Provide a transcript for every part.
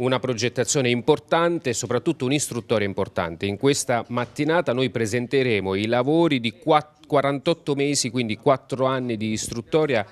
una progettazione importante e soprattutto un'istruttoria importante. In questa mattinata noi presenteremo i lavori di 48 mesi, quindi 4 anni di istruttoria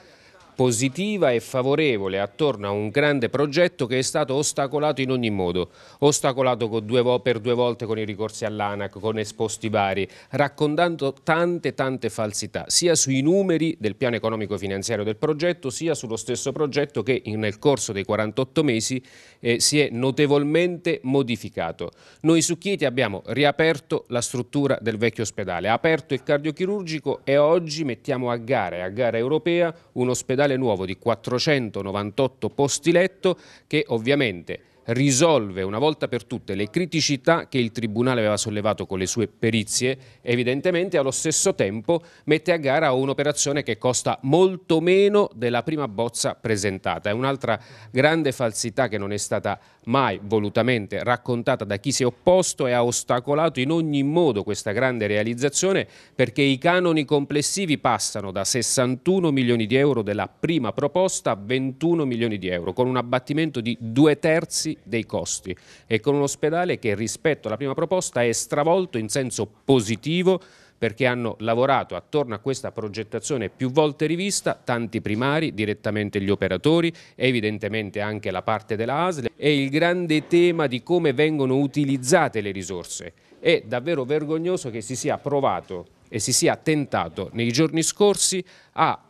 positiva e favorevole attorno a un grande progetto che è stato ostacolato in ogni modo, ostacolato due, per due volte con i ricorsi all'ANAC, con esposti vari, raccontando tante tante falsità, sia sui numeri del piano economico finanziario del progetto, sia sullo stesso progetto che nel corso dei 48 mesi eh, si è notevolmente modificato. Noi su Chieti abbiamo riaperto la struttura del vecchio ospedale, aperto il cardiochirurgico e oggi mettiamo a gara, a gara europea, un ospedale nuovo di 498 posti letto che ovviamente risolve una volta per tutte le criticità che il Tribunale aveva sollevato con le sue perizie, evidentemente allo stesso tempo mette a gara un'operazione che costa molto meno della prima bozza presentata. È un'altra grande falsità che non è stata mai volutamente raccontata da chi si è opposto e ha ostacolato in ogni modo questa grande realizzazione perché i canoni complessivi passano da 61 milioni di euro della prima proposta a 21 milioni di euro con un abbattimento di due terzi dei costi e con un ospedale che rispetto alla prima proposta è stravolto in senso positivo perché hanno lavorato attorno a questa progettazione più volte rivista tanti primari, direttamente gli operatori, evidentemente anche la parte della ASL e il grande tema di come vengono utilizzate le risorse. È davvero vergognoso che si sia provato e si sia tentato nei giorni scorsi a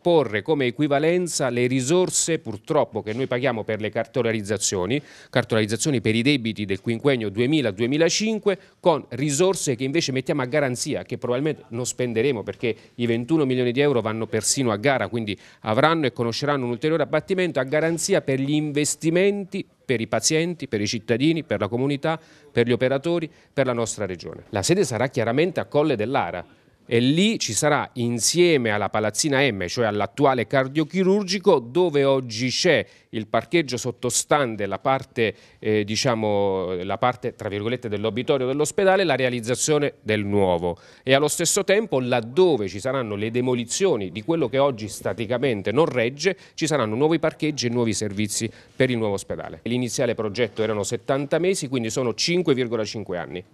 porre come equivalenza le risorse purtroppo che noi paghiamo per le cartolarizzazioni, cartolarizzazioni per i debiti del quinquennio 2000-2005 con risorse che invece mettiamo a garanzia, che probabilmente non spenderemo perché i 21 milioni di euro vanno persino a gara, quindi avranno e conosceranno un ulteriore abbattimento a garanzia per gli investimenti per i pazienti, per i cittadini, per la comunità, per gli operatori, per la nostra regione. La sede sarà chiaramente a Colle dell'Ara, e lì ci sarà insieme alla Palazzina M, cioè all'attuale cardiochirurgico, dove oggi c'è il parcheggio sottostante la parte, eh, diciamo, la parte tra virgolette dell'obitorio dell'ospedale, la realizzazione del nuovo e allo stesso tempo laddove ci saranno le demolizioni di quello che oggi staticamente non regge, ci saranno nuovi parcheggi e nuovi servizi per il nuovo ospedale. L'iniziale progetto erano 70 mesi, quindi sono 5,5 anni.